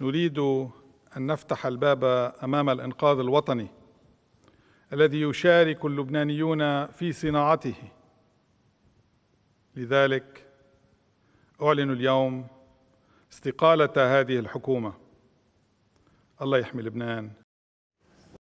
نريد أن نفتح الباب أمام الإنقاذ الوطني الذي يشارك اللبنانيون في صناعته لذلك أعلن اليوم استقالة هذه الحكومة الله يحمي لبنان